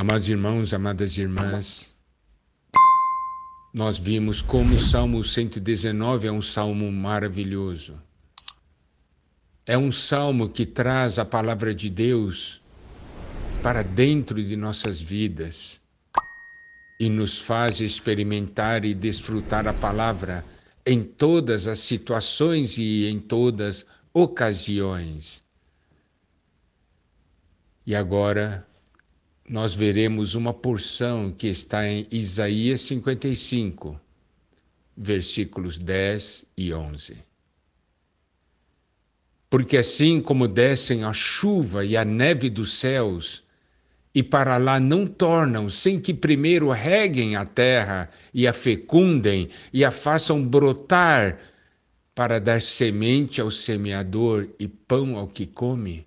Amados irmãos, amadas irmãs, nós vimos como o Salmo 119 é um salmo maravilhoso. É um salmo que traz a palavra de Deus para dentro de nossas vidas e nos faz experimentar e desfrutar a palavra em todas as situações e em todas ocasiões. E agora nós veremos uma porção que está em Isaías 55, versículos 10 e 11. Porque assim como descem a chuva e a neve dos céus, e para lá não tornam sem que primeiro reguem a terra e a fecundem e a façam brotar para dar semente ao semeador e pão ao que come,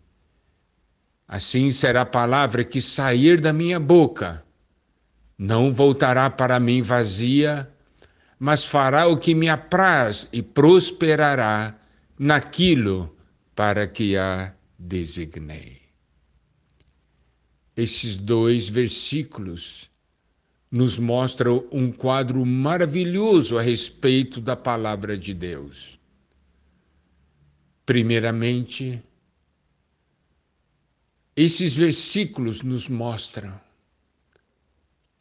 Assim será a palavra que sair da minha boca. Não voltará para mim vazia, mas fará o que me apraz e prosperará naquilo para que a designei. Esses dois versículos nos mostram um quadro maravilhoso a respeito da palavra de Deus. Primeiramente, esses versículos nos mostram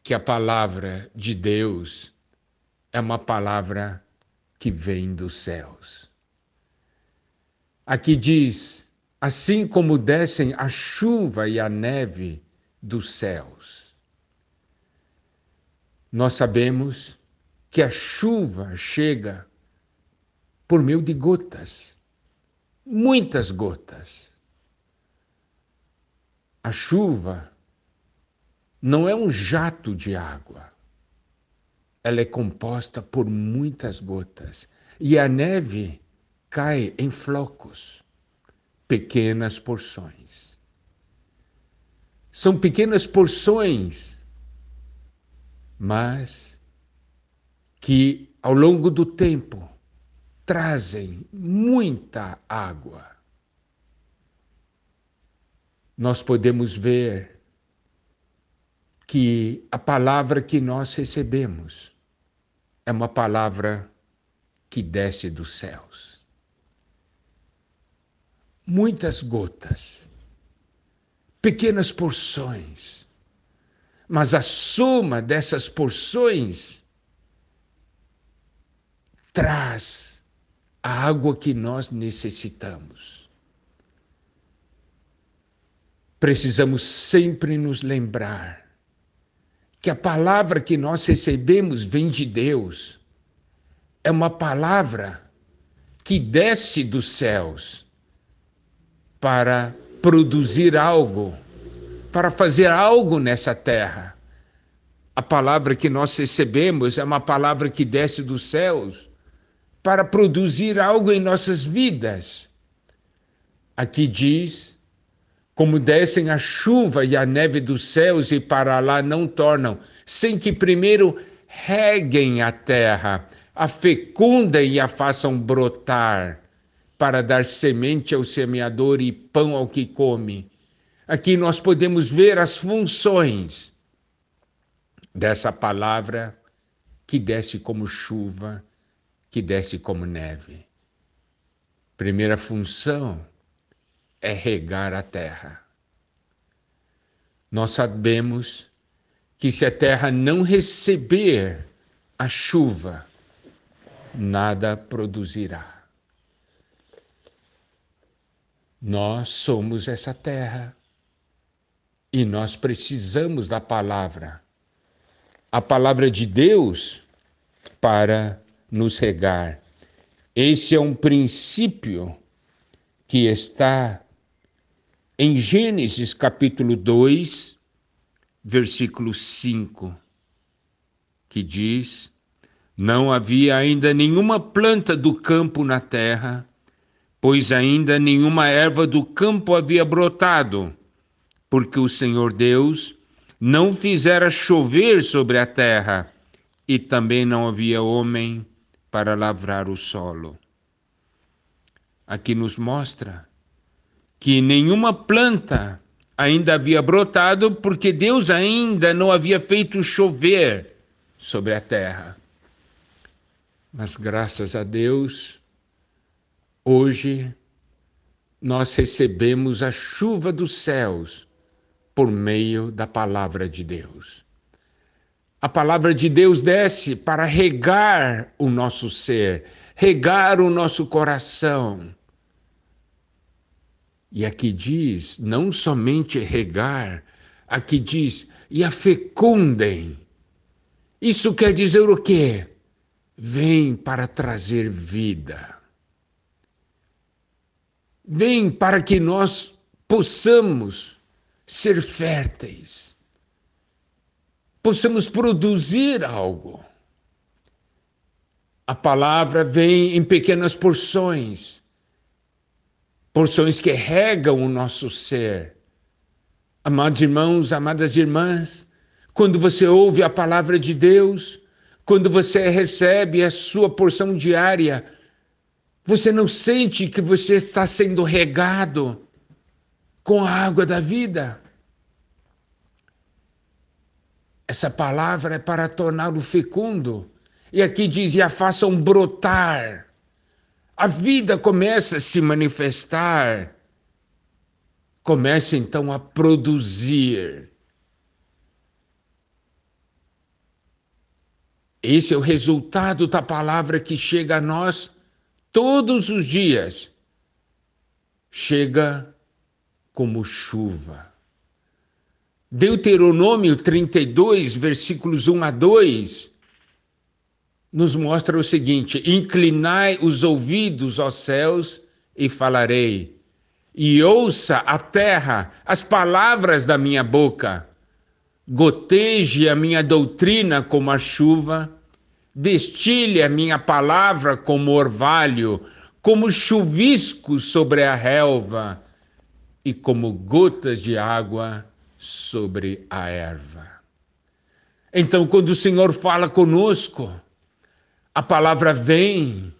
que a palavra de Deus é uma palavra que vem dos céus. Aqui diz: assim como descem a chuva e a neve dos céus. Nós sabemos que a chuva chega por meio de gotas, muitas gotas. A chuva não é um jato de água. Ela é composta por muitas gotas e a neve cai em flocos, pequenas porções. São pequenas porções, mas que ao longo do tempo trazem muita água nós podemos ver que a palavra que nós recebemos é uma palavra que desce dos céus. Muitas gotas, pequenas porções, mas a soma dessas porções traz a água que nós necessitamos precisamos sempre nos lembrar que a palavra que nós recebemos vem de Deus. É uma palavra que desce dos céus para produzir algo, para fazer algo nessa terra. A palavra que nós recebemos é uma palavra que desce dos céus para produzir algo em nossas vidas. Aqui diz como descem a chuva e a neve dos céus e para lá não tornam, sem que primeiro reguem a terra, a fecundem e a façam brotar, para dar semente ao semeador e pão ao que come. Aqui nós podemos ver as funções dessa palavra que desce como chuva, que desce como neve. Primeira função é regar a terra. Nós sabemos que se a terra não receber a chuva, nada produzirá. Nós somos essa terra e nós precisamos da palavra, a palavra de Deus para nos regar. Esse é um princípio que está em Gênesis capítulo 2, versículo 5, que diz: Não havia ainda nenhuma planta do campo na terra, pois ainda nenhuma erva do campo havia brotado, porque o Senhor Deus não fizera chover sobre a terra, e também não havia homem para lavrar o solo. Aqui nos mostra que nenhuma planta ainda havia brotado, porque Deus ainda não havia feito chover sobre a terra. Mas graças a Deus, hoje nós recebemos a chuva dos céus por meio da palavra de Deus. A palavra de Deus desce para regar o nosso ser, regar o nosso coração e aqui diz, não somente regar, aqui diz, e a fecundem. Isso quer dizer o quê? Vem para trazer vida. Vem para que nós possamos ser férteis, possamos produzir algo. A palavra vem em pequenas porções porções que regam o nosso ser. Amados irmãos, amadas irmãs, quando você ouve a palavra de Deus, quando você recebe a sua porção diária, você não sente que você está sendo regado com a água da vida. Essa palavra é para torná-lo fecundo. E aqui diz: e a façam brotar a vida começa a se manifestar, começa então a produzir. Esse é o resultado da palavra que chega a nós todos os dias. Chega como chuva. Deuteronômio 32, versículos 1 a 2 nos mostra o seguinte: inclinai os ouvidos aos céus e falarei, e ouça a terra as palavras da minha boca. Goteje a minha doutrina como a chuva, destilhe a minha palavra como orvalho, como chuvisco sobre a relva e como gotas de água sobre a erva. Então, quando o Senhor fala conosco, a palavra vem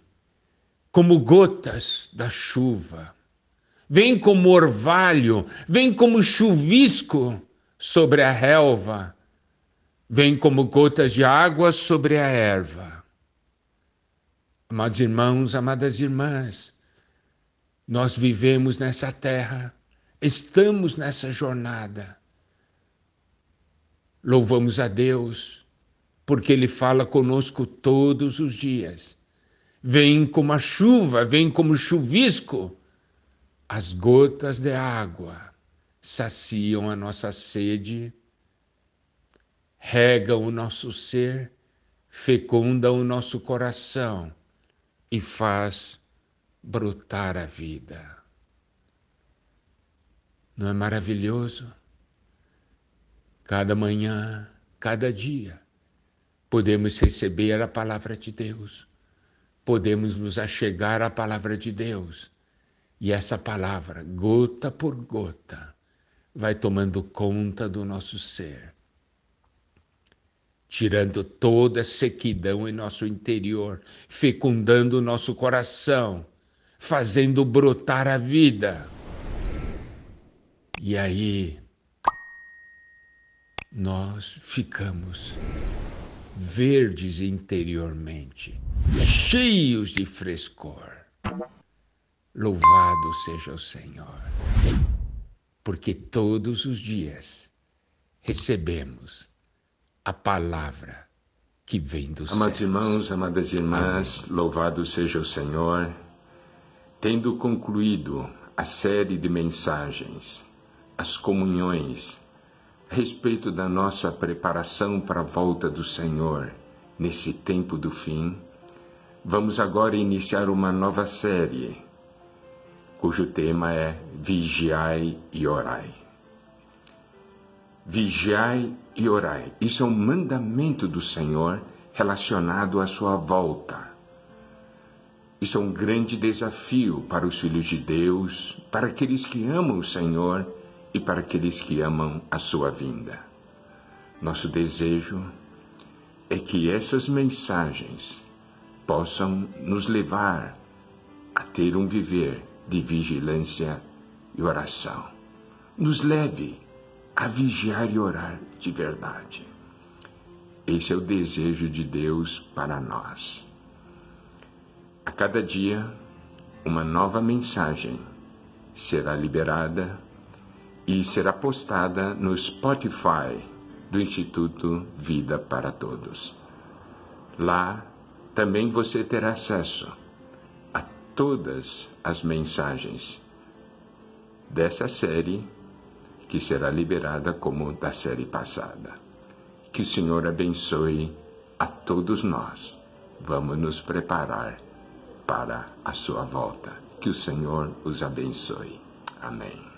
como gotas da chuva, vem como orvalho, vem como chuvisco sobre a relva, vem como gotas de água sobre a erva. Amados irmãos, amadas irmãs, nós vivemos nessa terra, estamos nessa jornada. Louvamos a Deus porque Ele fala conosco todos os dias. Vem como a chuva, vem como chuvisco. As gotas de água saciam a nossa sede, regam o nosso ser, fecundam o nosso coração e faz brotar a vida. Não é maravilhoso? Cada manhã, cada dia, Podemos receber a palavra de Deus, podemos nos achegar à palavra de Deus. E essa palavra, gota por gota, vai tomando conta do nosso ser, tirando toda a sequidão em nosso interior, fecundando o nosso coração, fazendo brotar a vida. E aí, nós ficamos verdes interiormente, cheios de frescor. Louvado seja o Senhor, porque todos os dias recebemos a palavra que vem do Senhor. Amados céus. irmãos, amadas irmãs, Amém. louvado seja o Senhor. Tendo concluído a série de mensagens, as comunhões a respeito da nossa preparação para a volta do Senhor nesse tempo do fim, vamos agora iniciar uma nova série, cujo tema é Vigiai e Orai. Vigiai e orai. Isso é um mandamento do Senhor relacionado à sua volta. Isso é um grande desafio para os filhos de Deus, para aqueles que amam o Senhor e para aqueles que amam a sua vinda. Nosso desejo é que essas mensagens possam nos levar a ter um viver de vigilância e oração. Nos leve a vigiar e orar de verdade. Esse é o desejo de Deus para nós. A cada dia, uma nova mensagem será liberada e será postada no Spotify do Instituto Vida para Todos. Lá também você terá acesso a todas as mensagens dessa série que será liberada como da série passada. Que o Senhor abençoe a todos nós. Vamos nos preparar para a sua volta. Que o Senhor os abençoe. Amém.